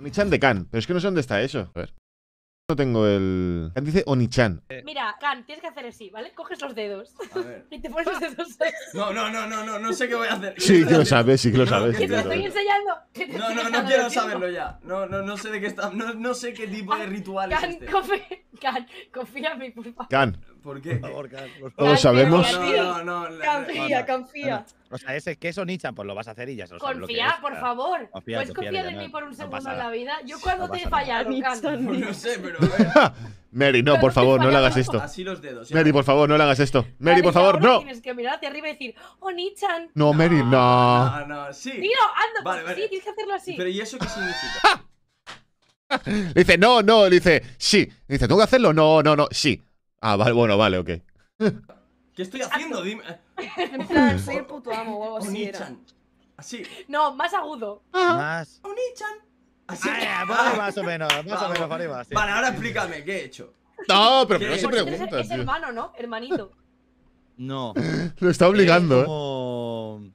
Onichan de Khan, pero es que no sé dónde está eso. A ver. No tengo el. Khan dice Onichan. Eh. Mira, Khan, tienes que hacer así, ¿vale? Coges los dedos. Y te pones los dedos No, no, no, no, no, no sé qué voy a hacer. Sí, que lo sabes, sí que lo sabes. Que te estoy enseñando. No, no, no quiero saberlo ya. No, no, no sé de qué está. No, sé qué tipo de ritual es este. Can, confía en mí, por favor. Can. ¿Por qué? Por favor, Can. Por Todos sabemos. No, no, no, confía, confía. O sea, ese queso Nichan, pues lo vas a hacer y ya se lo sabes Confía, por favor. Confía, Puedes confiar en mí por un segundo en la vida. Yo cuando te he fallado, Can. No sé, pero. Mary, no, por favor, no le hagas esto. Así los dedos. Mary, por favor, no le hagas esto. Mary, por favor, no. Tienes que mirar hacia arriba y decir, oh, Nichan. No, Mary, no. No, no, sí. Tío, anda. Sí, tienes que hacerlo así. Pero ¿y eso qué significa? le dice, no, no, le dice, sí. Le dice, ¿tengo que hacerlo? No, no, no, sí. Ah, vale, bueno, vale, ok. ¿Qué estoy haciendo? Dime. en soy el puto amo o así Así. No, más agudo. Ah. Más. Onichan. Así. Ah, ah. más o menos, más o menos, vale más, Vale, ahora explícame, ¿qué he hecho? No, pero no se Es hermano, ¿no? Hermanito. No. Lo está eh, obligando, ¿eh?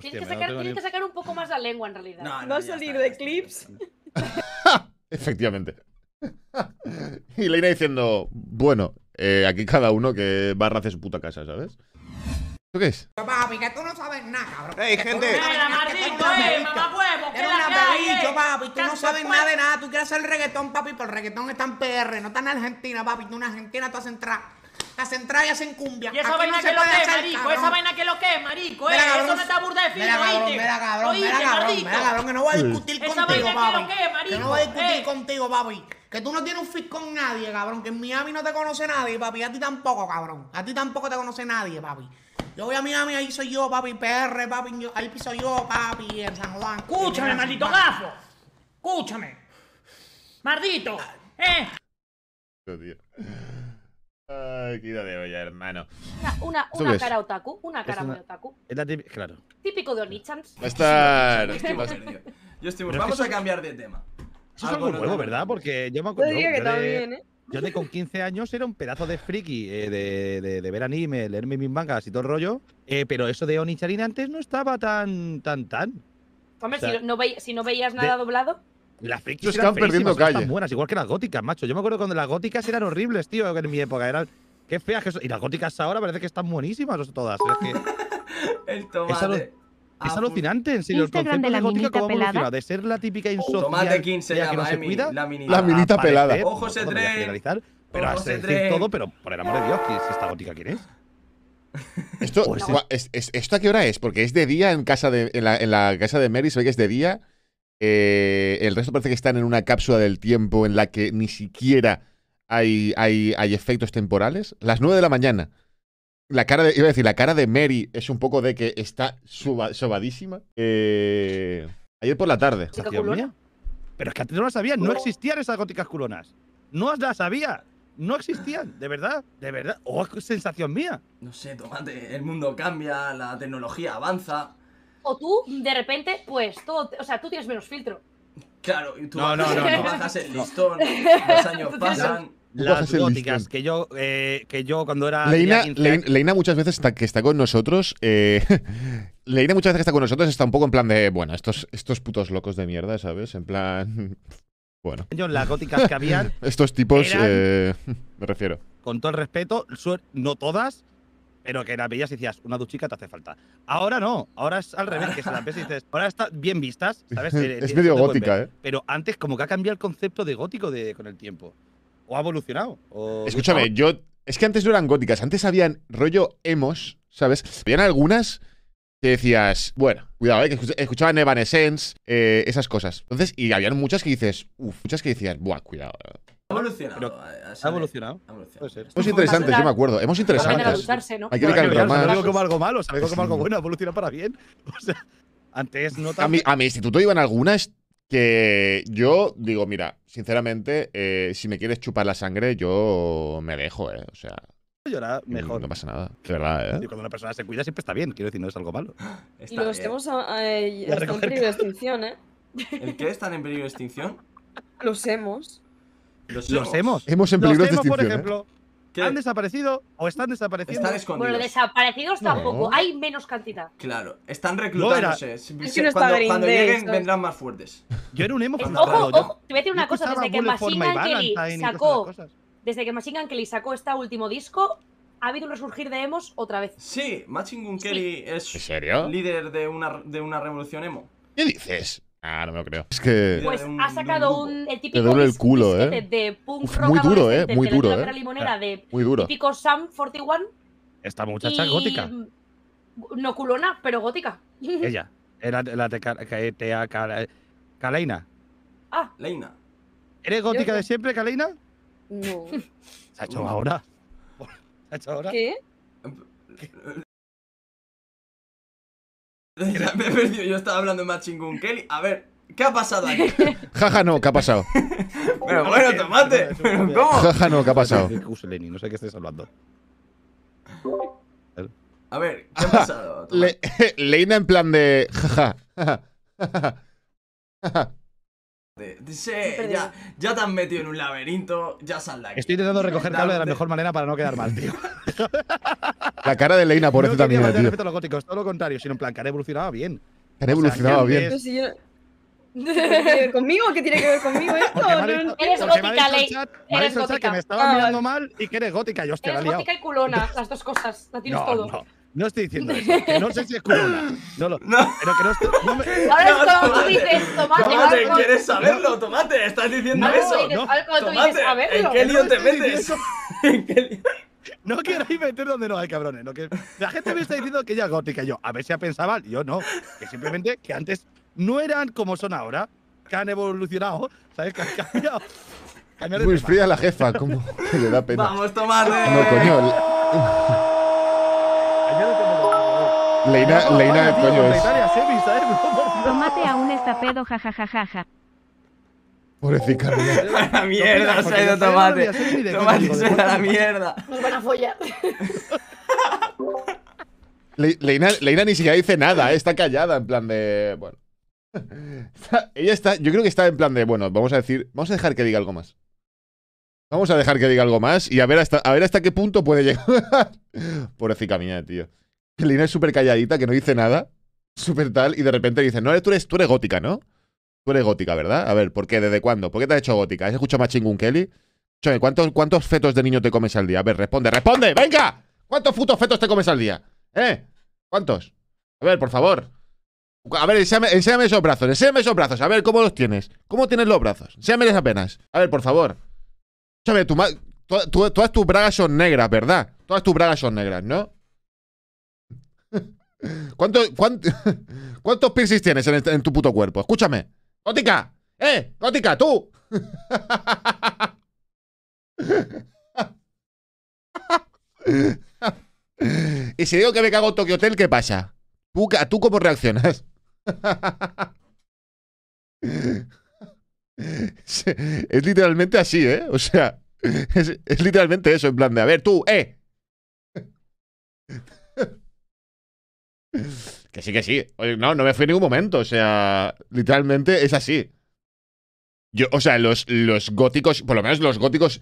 Tienes que, sacar, tienes que sacar un poco más la lengua en realidad. No, no, salir de clips. Efectivamente. y le iré diciendo, bueno, eh, aquí cada uno que barra hace su puta casa, ¿sabes? ¿Tú qué es? Papi, que tú no sabes nada, cabrón. ¡Ey, gente! ¡Ey, eh! ¡Mamá huevo! ¡Que la eh. papi! ¡Tú no sabes nada de nada! Tú quieres hacer reggaetón, papi, pero el reggaetón está en PR, no está en Argentina, papi. Tú en Argentina vas a entrar! las entra y hacen cumbia. Y esa vaina que lo que es, marico, esa vaina que lo que es, marico, eso no está burda de fino, mira, mira, mira, cabrón, que no voy a discutir esa contigo, vaina papi. Que, lo que, es, marico, que no voy a discutir eh. contigo, papi. Que tú no tienes un fit con nadie, cabrón. Que en Miami no te conoce nadie, papi. A ti tampoco, cabrón. A ti tampoco te conoce nadie, papi. Yo voy a Miami, ahí soy yo, papi. PR, papi. ahí soy yo, papi. En San Juan. Escúchame, maldito gafo. Escúchame. Maldito. Eh. Este Ay, de olla, hermano. Una, una, una cara otaku, una cara muy otaku. Es la típica, claro. Típico de Onichans. Va a estar. Vamos a cambiar de tema. es algo nuevo, ¿verdad? Porque yo me acuerdo. ¿eh? Yo de con 15 años era un pedazo de friki eh, de, de, ver anime, leerme mis mangas y todo el rollo. Eh, pero eso de Onicharin antes no estaba tan, tan, tan. Hombre, si, no veías, si no veías nada doblado. Las frikis están perdiendo buenas, igual que las góticas, macho. Yo me acuerdo cuando las góticas eran horribles, tío, en mi época. Eran. Qué feas que Y las góticas ahora parece que están buenísimas todas. Es El tomate. Es, ah, alucinante, en serio, el concepto de, la gótica como evoluciona. De ser la típica insocial tomate 15 que no se cuida, la minita, la minita pelada. Ojo, se tren. Pero a todo, pero por el amor de Dios, ¿qué es esta gótica quién es? Esto, pues ¿Esto a qué hora es? Porque es de día en casa de en la, casa de Mary, se que es de día. Eh, el resto parece que están en una cápsula del tiempo en la que ni siquiera hay, hay, efectos temporales. Las 9 de la mañana. La cara de, iba a decir, la cara de Mary es un poco de que está sobadísima. Eh, ayer por la tarde. Pero es que antes no lo sabía no oh. existían esas góticas culonas. No las sabía. No existían, de verdad, de verdad. Oh, es sensación mía. No sé, tomate, el mundo cambia, la tecnología avanza o tú, de repente, pues todo, o sea, tú tienes menos filtro. Claro, y tú no, bajas, no, no, bajas el eh, listón, los años pasan. Las góticas, que yo, eh, que yo cuando era. Leina, muchas veces está, que está con nosotros. Eh, Leina muchas veces que está con nosotros está un poco en plan de. Bueno, estos, estos putos locos de mierda, ¿sabes? En plan. Bueno. las góticas que habían. Estos tipos, eh, me refiero. Con todo el respeto, no todas, pero que la veías y decías, una duchica te hace falta. Ahora no, ahora es al revés, que se la ves y dices, ahora está bien vistas, ¿sabes? Eh, es eh, medio gótica, ¿eh? Pero antes como que ha cambiado el concepto de gótico de, con el tiempo. O ha evolucionado. Escúchame, yo... Es que antes no eran góticas, antes habían rollo emos, ¿sabes? Habían algunas que decías, bueno, cuidado, ¿eh? que escuchaban Evanescence, eh, esas cosas. Entonces, y habían muchas que dices, uff, muchas que decías, buah, cuidado. Ha eh, evolucionado. ha evolucionado. yo me acuerdo. Hemos interesantes. Hay que ver. algo malo, algo bueno, ha evolucionado para bien. antes no a, mi, instituto iban algunas que yo digo, mira, sinceramente, eh, si me quieres chupar la sangre, yo me dejo, ¿eh? O sea. Mm, mejor. No pasa nada, de verdad, ¿eh? Cuando una persona se cuida siempre está bien, quiero decir, no es algo malo. Está y los hemos eh, en peligro de extinción, ¿eh? ¿El qué están en peligro de extinción? Los hemos. Los, los hemos. Hemos en peligro los hemos, por ¿eh? ejemplo, han desaparecido o están desapareciendo. Están escondidos. bueno, desaparecidos tampoco, hay menos cantidad. Claro, están reclutándose. Es cuando, cuando lleguen vendrán más fuertes. Yo era un emo cuando Ojo, ojo, te voy a decir una cosa, desde que Machine Gun Kelly sacó desde que Machine Gun Kelly sacó este último disco, ha habido un resurgir de emos otra vez. Sí, Machine Gun Kelly es líder de una, de una revolución emo. ¿Qué dices? Ah, no me lo creo. Es que. Pues ha sacado un, el típico. Te duele el culo, este ¿eh? De punk rock ¿eh? muy duro, ¿eh? Muy duro. eh. limonera de muy duro. Típico Sam 41. Esta muchacha es gótica. No culona, pero gótica. Ella. Era la de Kaleina. Ah. Leina. ¿Eres gótica de siempre, Kaleina? No. ¿Se ha hecho ahora? ¿Se ha hecho ahora? ¿Qué? yo estaba hablando de Matching Gun Kelly. A ver, ¿qué ha pasado aquí? Jaja, no, ¿qué ha pasado? pero bueno, tomate. ¿Cómo? Jaja, no, ¿qué ha pasado? No sé qué estáis hablando. A ver, ¿qué ha pasado? Leina en plan de. Jaja. De, ya, ya, te has metido en un laberinto, ya sal de aquí. Estoy intentando recoger cable de la mejor manera para no quedar mal, tío. La cara de Leina por eso también. No respeto a los góticos, todo lo contrario, sino en plan que han evolucionado bien. Han evolucionado bien. Pues ¿Qué tiene que ver conmigo? ¿Qué tiene que ver conmigo esto? eres gótica, Leina. Eres gótica. que me estaba ah, mirando mal y que eres gótica. Yo, hostia, eres la gótica y culona, las dos cosas. La tienes todo. No estoy diciendo eso. Que no sé si es Corona. No lo. No. Pero que no estoy. No me... tomate, tomate. ¿quieres saberlo, tomate? ¿Estás diciendo eso? no tomate, ¿En qué lío te metes? ¿En qué lío? No a meter donde no hay cabrones. que... La gente me está diciendo que ella es gótica. Yo, a ver si ha pensado mal. Yo no. Que simplemente que antes no eran como son ahora. Que han evolucionado. ¿Sabes? Que han cambiado. Muy fría la jefa. cómo… le da pena. Vamos, tomate. No, coño. ¡Oh! Leina, Leina de coño es. Eh, a un pedo, jajajajaja. Pobrecita, la mierda, se ha ido tomate. Tomate a la mierda. Nos van a follar. Leina, ni siquiera dice nada, eh, está callada en plan de. Bueno. ella está, yo creo que está en plan de, bueno, vamos a decir, vamos a dejar que diga algo más. Vamos a dejar que diga algo más y a ver hasta, a ver hasta qué punto puede llegar. Pobrecita mía, tío. Lina es súper calladita, que no dice nada, súper tal, y de repente dice, no, tú eres, tú eres gótica, ¿no? Tú eres gótica, ¿verdad? A ver, ¿por qué? ¿Desde cuándo? ¿Por qué te has hecho gótica? ¿Has escuchado más chingún Kelly? Chame, ¿cuántos, ¿cuántos fetos de niño te comes al día? A ver, responde, responde, venga. ¿Cuántos putos fetos te comes al día? ¿Eh? ¿Cuántos? A ver, por favor. A ver, enséñame, esos brazos, enséñame esos brazos. A ver, ¿cómo los tienes? ¿Cómo tienes los brazos? Enséñame apenas A ver, por favor. Chame, todas tus bragas son negras, ¿verdad? Todas tus bragas son negras, ¿no? cuántos piercings tienes en, tu puto cuerpo? Escúchame. ¡Gótica! ¡Eh! ¡Gótica, tú! y si digo que me cago en Tokyo Hotel, ¿qué pasa? ¿Tú, ¿tú cómo reaccionas? es, literalmente así, ¿eh? O sea, es, es literalmente eso, en plan de, a ver, tú, ¡eh! Que sí, que sí. No, no me fui en ningún momento. O sea, literalmente es así. Yo, o sea, los, los góticos, por lo menos los góticos